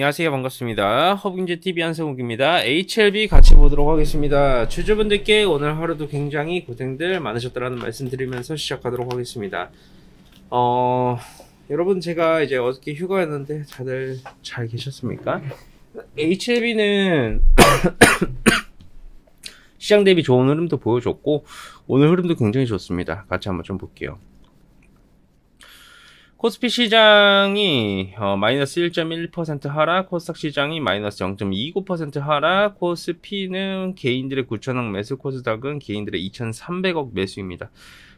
안녕하세요 반갑습니다 허빙제 t v 한성욱입니다 HLB 같이 보도록 하겠습니다 주주분들께 오늘 하루도 굉장히 고생들 많으셨다라는 말씀 드리면서 시작하도록 하겠습니다 어 여러분 제가 이제 어저께 휴가였는데 다들 잘 계셨습니까? HLB는 시장 대비 좋은 흐름도 보여줬고 오늘 흐름도 굉장히 좋습니다 같이 한번 좀 볼게요 코스피 시장이 어, 마이너스 1.1% 하락, 코스닥 시장이 마이너스 0.29% 하락, 코스피는 개인들의 9천억 매수, 코스닥은 개인들의 2,300억 매수입니다.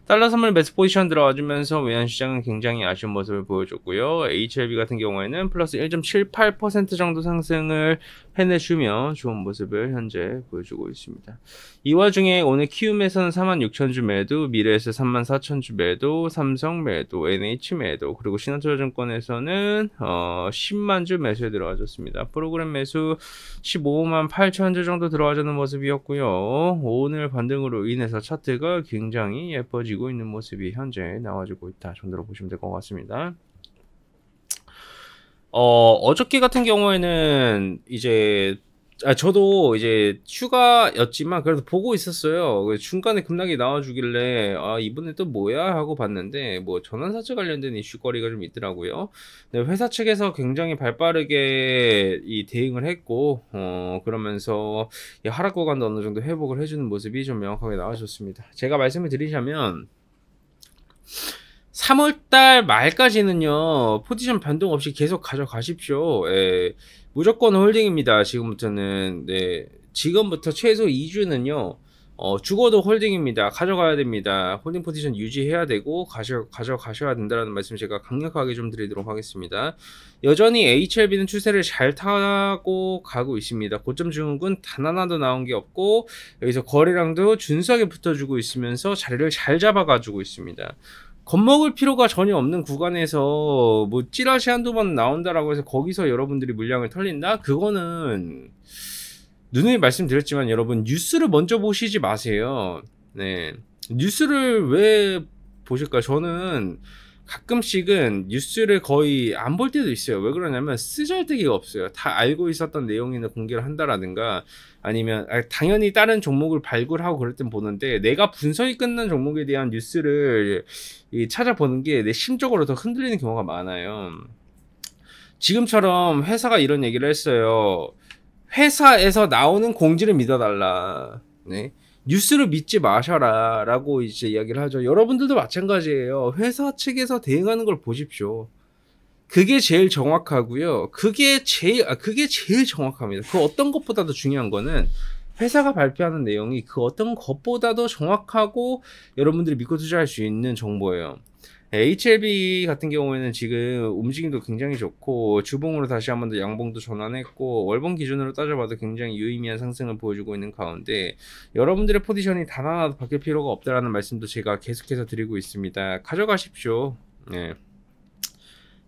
달러 선물 매수 포지션 들어와주면서 외환시장은 굉장히 아쉬운 모습을 보여줬고요. HLB 같은 경우에는 플러스 1.78% 정도 상승을 해내주며 좋은 모습을 현재 보여주고 있습니다. 이 와중에 오늘 키움에서는 46,000주 매도, 미래에서 34,000주 매도, 삼성 매도, NH 매도, 그리고 신한투자증권에서는 어, 10만주 매수에 들어와줬습니다. 프로그램 매수 15만 8천주 정도 들어와주는 모습이었고요. 오늘 반등으로 인해서 차트가 굉장히 예뻐지 이어지고 있는 모습이 현재 나와주고 있다 정도로 보시면 될 것 같습니다. 어, 어저께 같은 경우에는 이제 아, 저도 이제 휴가였지만 그래도 보고 있었어요. 그 중간에 급락이 나와주길래 아 이번에 또 뭐야 하고 봤는데 뭐 전환사채 관련된 이슈거리가 좀 있더라고요. 네, 회사 측에서 굉장히 발빠르게 이 대응을 했고 어 그러면서 하락 구간도 어느 정도 회복을 해주는 모습이 좀 명확하게 나와줬습니다. 제가 말씀을 드리자면. 3월달 말까지는요 포지션 변동 없이 계속 가져가십시오 예, 무조건 홀딩입니다 지금부터는 네, 지금부터 최소 2주는요 어, 죽어도 홀딩입니다 가져가야 됩니다 홀딩 포지션 유지해야 되고 가져, 가져가셔야 된다는 말씀 제가 강력하게 좀 드리도록 하겠습니다 여전히 HLB는 추세를 잘 타고 가고 있습니다 고점 증후군 단 하나도 나온 게 없고 여기서 거래량도 준수하게 붙어주고 있으면서 자리를 잘 잡아가지고 있습니다 겁먹을 필요가 전혀 없는 구간에서 뭐 찌라시 한두 번 나온다라고 해서 거기서 여러분들이 물량을 털린다? 그거는 누누이 말씀드렸지만 여러분 뉴스를 먼저 보시지 마세요. 네. 뉴스를 왜 보실까요? 저는 가끔씩은 뉴스를 거의 안 볼 때도 있어요. 왜 그러냐면 쓰잘데기가 없어요. 다 알고 있었던 내용이나 공개를 한다라든가 아니면 아, 당연히 다른 종목을 발굴하고 그럴 땐 보는데 내가 분석이 끝난 종목에 대한 뉴스를 찾아보는 게 내 심적으로 더 흔들리는 경우가 많아요. 지금처럼 회사가 이런 얘기를 했어요. 회사에서 나오는 공지를 믿어달라. 네. 뉴스를 믿지 마셔라 라고 이제 이야기를 하죠. 여러분들도 마찬가지예요. 회사 측에서 대응하는 걸 보십시오. 그게 제일 정확하고요. 그게 제일 아 그게 제일 정확합니다. 그 어떤 것보다도 중요한 거는 회사가 발표하는 내용이 그 어떤 것보다도 정확하고 여러분들이 믿고 투자할 수 있는 정보예요. HLB 같은 경우에는 지금 움직임도 굉장히 좋고 주봉으로 다시 한번 더 양봉도 전환했고 월봉 기준으로 따져봐도 굉장히 유의미한 상승을 보여주고 있는 가운데 여러분들의 포지션이 단 하나도 바뀔 필요가 없다라는 말씀도 제가 계속해서 드리고 있습니다. 가져가십시오. 예.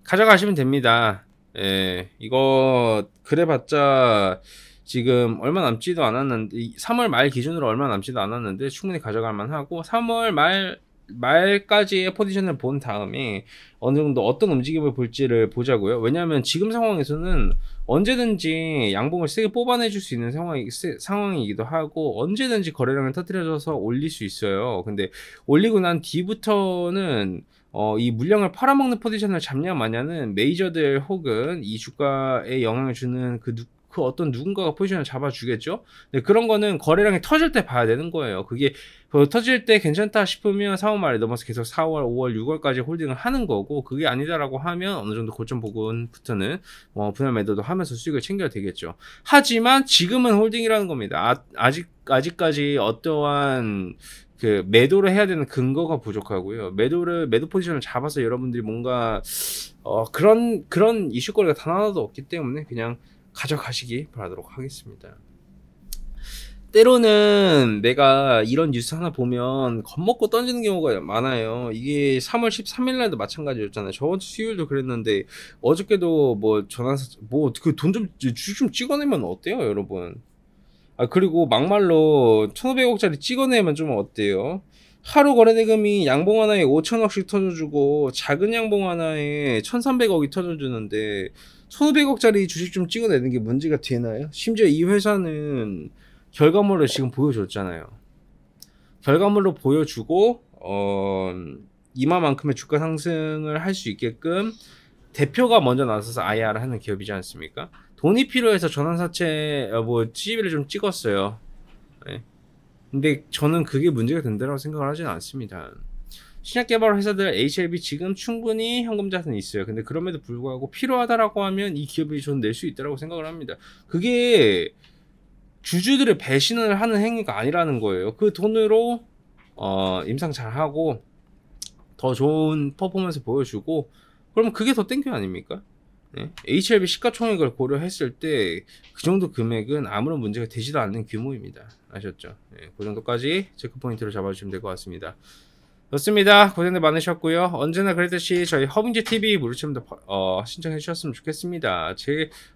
가져가시면 됩니다. 예. 이거 그래봤자 지금 얼마 남지도 않았는데 3월 말 기준으로 얼마 남지도 않았는데 충분히 가져갈 만하고 3월 말 말까지의 포지션을 본 다음에 어느 정도 어떤 움직임을 볼지를 보자고요. 왜냐하면 지금 상황에서는 언제든지 양봉을 세게 뽑아내줄 수 있는 상황이, 세, 상황이기도 하고 언제든지 거래량을 터트려줘서 올릴 수 있어요. 근데 올리고 난 뒤부터는 어, 이 물량을 팔아먹는 포지션을 잡냐 마냐는 메이저들 혹은 이 주가에 영향을 주는 그 누, 그 어떤 누군가가 포지션을 잡아주겠죠. 네, 그런 거는 거래량이 터질 때 봐야 되는 거예요. 그게 그 터질 때 괜찮다 싶으면 4월 말에 넘어서 계속 4월, 5월, 6월까지 홀딩을 하는 거고 그게 아니다라고 하면 어느 정도 고점 부근부터는 어, 뭐 분할 매도도 하면서 수익을 챙겨야 되겠죠. 하지만 지금은 홀딩이라는 겁니다. 아, 아직 아직까지 어떠한 그 매도를 해야 되는 근거가 부족하고요. 매도를 매도 포지션을 잡아서 여러분들이 뭔가 어 그런 그런 이슈거리가 단 하나도 없기 때문에 그냥 가져가시기 바라도록 하겠습니다. 때로는 내가 이런 뉴스 하나 보면 겁먹고 던지는 경우가 많아요. 이게 3월 13일 날도 마찬가지였잖아요. 저번 주 수요일도 그랬는데 어저께도 뭐 전화사 뭐그 돈좀좀 찍어내면 어때요, 여러분? 아 그리고 막말로 1,500억짜리 찍어내면 좀 어때요? 하루 거래대금이 양봉 하나에 5천억씩 터져주고 작은 양봉 하나에 1,300억이 터져주는데 1500억짜리 주식 좀 찍어내는 게 문제가 되나요? 심지어 이 회사는 결과물을 지금 보여줬잖아요. 결과물로 보여주고 어 이마만큼의 주가 상승을 할 수 있게끔 대표가 먼저 나서서 IR을 하는 기업이지 않습니까? 돈이 필요해서 전환사채 어, 뭐 CB를 좀 찍었어요. 네. 근데 저는 그게 문제가 된다고 생각을 하지는 않습니다. 신약 개발 회사들 HLB 지금 충분히 현금 자산이 있어요. 근데 그럼에도 불구하고 필요하다라고 하면 이 기업이 전낼수 있다라고 생각을 합니다. 그게 주주들의 배신을 하는 행위가 아니라는 거예요. 그 돈으로 어, 임상 잘하고 더 좋은 퍼포먼스 보여주고 그러면 그게 더 땡큐 아닙니까? 네? HLB 시가총액을 고려했을 때 그 정도 금액은 아무런 문제가 되지도 않는 규모입니다. 아셨죠? 네, 그 정도까지 체크포인트를 잡아주시면 될 것 같습니다. 좋습니다. 고생들 많으셨고요. 언제나 그랬듯이 저희 허브인지 TV 무료체험도 어, 신청해 주셨으면 좋겠습니다.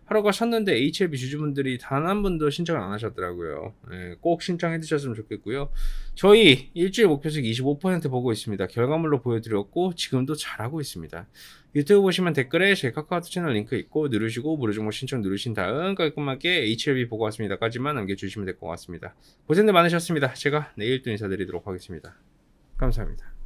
제하러가 셨는데 HLB 주주분들이 단 한 분도 신청을 안 하셨더라고요. 네, 꼭 신청해 주셨으면 좋겠고요. 저희 일주일 목표수익 25% 보고 있습니다. 결과물로 보여드렸고 지금도 잘하고 있습니다. 유튜브 보시면 댓글에 제 카카오톡 채널 링크 있고 누르시고 무료 정보 신청 누르신 다음 깔끔하게 HLB 보고 왔습니다까지만 남겨주시면 될 것 같습니다. 고생들 많으셨습니다. 제가 내일 또 인사드리도록 하겠습니다. 감사합니다.